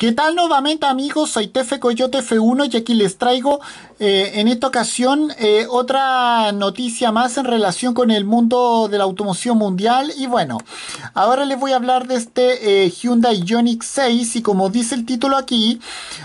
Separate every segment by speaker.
Speaker 1: ¿Qué tal nuevamente amigos? Soy TF Coyote F1 y aquí les traigo eh, en esta ocasión, eh, otra noticia más en relación con el mundo de la automoción mundial. Y bueno, ahora les voy a hablar de este eh, Hyundai Ioniq 6 y como dice el título aquí,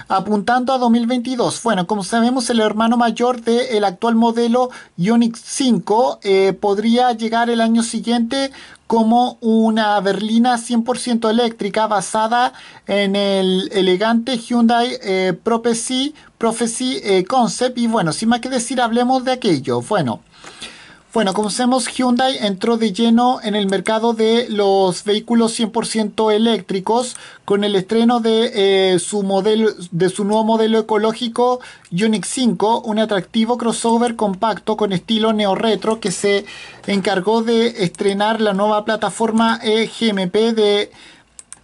Speaker 1: apuntando a 2022. Bueno, como sabemos, el hermano mayor del actual modelo Ioniq 5 podría llegar el año siguiente como una berlina 100% eléctrica basada en el elegante Hyundai Prophecy Prophecy eh, Concept. Y bueno, sin más que decir, hablemos de aquello. Bueno. Bueno, como sabemos, Hyundai entró de lleno en el mercado de los vehículos 100% eléctricos con el estreno de, eh, su modelo, de su nuevo modelo ecológico Unix 5, un atractivo crossover compacto con estilo neo-retro que se encargó de estrenar la nueva plataforma EGMP eh, de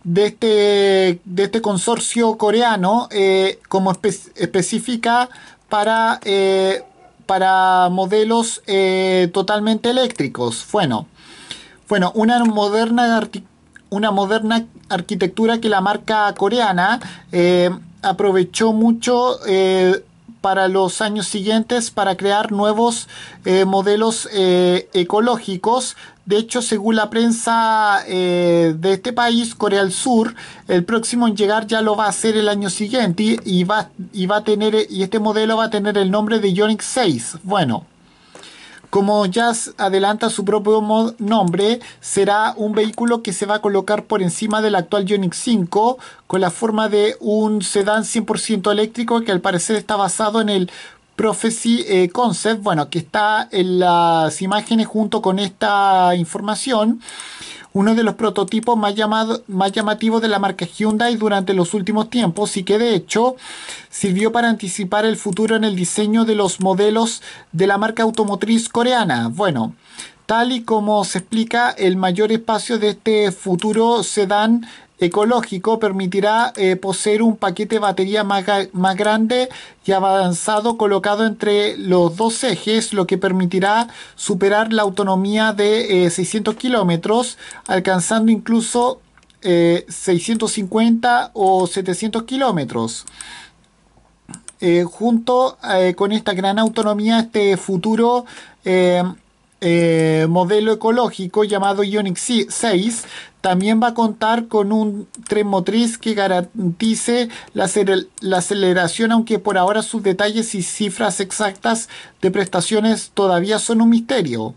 Speaker 1: de este, de este consorcio coreano eh, como específica para, eh, para modelos eh, totalmente eléctricos. Bueno, bueno una, moderna una moderna arquitectura que la marca coreana aprovechó mucho para los años siguientes para crear nuevos eh, modelos eh, ecológicos. De hecho, según la prensa eh, de este país, Corea del Sur, el próximo en llegar ya lo va a hacer el año siguiente y, va, y va a tener, y este modelo va a tener el nombre de Ionic 6. Bueno, como ya adelanta su propio nombre, será un vehículo que se va a colocar por encima del actual Ioniq 5 con la forma de un sedán 100% eléctrico que al parecer está basado en el Prophecy eh, Concept, bueno, que está en las imágenes junto con esta información uno de los prototipos más, llamado, más llamativos de la marca Hyundai durante los últimos tiempos y que de hecho sirvió para anticipar el futuro en el diseño de los modelos de la marca automotriz coreana. Bueno, tal y como se explica, el mayor espacio de este futuro sedán ecológico permitirá eh, poseer un paquete de batería más, grande y avanzado colocado entre los dos ejes, lo que permitirá superar la autonomía de 600 eh, kilómetros, alcanzando incluso 650 eh, o 700 kilómetros. junto con esta gran autonomía, este futuro eh, modelo ecológico llamado Ionic 6 también va a contar con un tren motriz que garantice la, aceleración, aunque por ahora sus detalles y cifras exactas de prestaciones todavía son un misterio.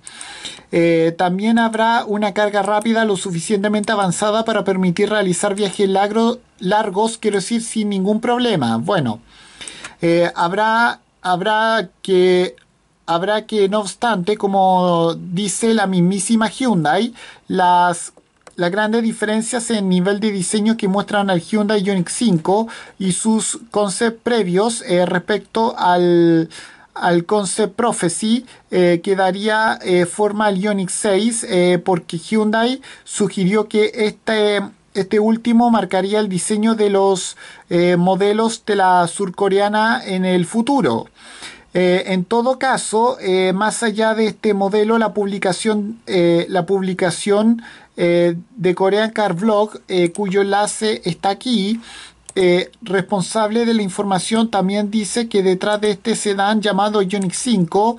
Speaker 1: Eh, también habrá una carga rápida lo suficientemente avanzada para permitir realizar viajes largos, quiero decir, sin ningún problema. Bueno, eh, habrá, habrá que habrá que, no obstante, como dice la mismísima Hyundai, las, las grandes diferencias en nivel de diseño que muestran al Hyundai Ioniq 5 y sus conceptos previos eh, respecto al, al concept Prophecy eh, que daría eh, forma al Ioniq 6 porque Hyundai sugirió que este este último marcaría el diseño de los modelos de la surcoreana en el futuro. Eh, en todo caso, eh, más allá de este modelo, la publicación, eh, la publicación de Korean Car Blog, cuyo enlace está aquí, responsable de la información, también dice que detrás de este sedán llamado Ioniq 5,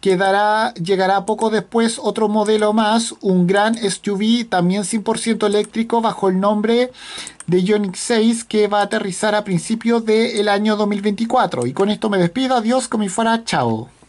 Speaker 1: quedará, llegará poco después otro modelo más, un gran SUV también 100% eléctrico bajo el nombre de Ionic 6 que va a aterrizar a principios del año 2024. Y con esto me despido, adiós, como fuera, chao.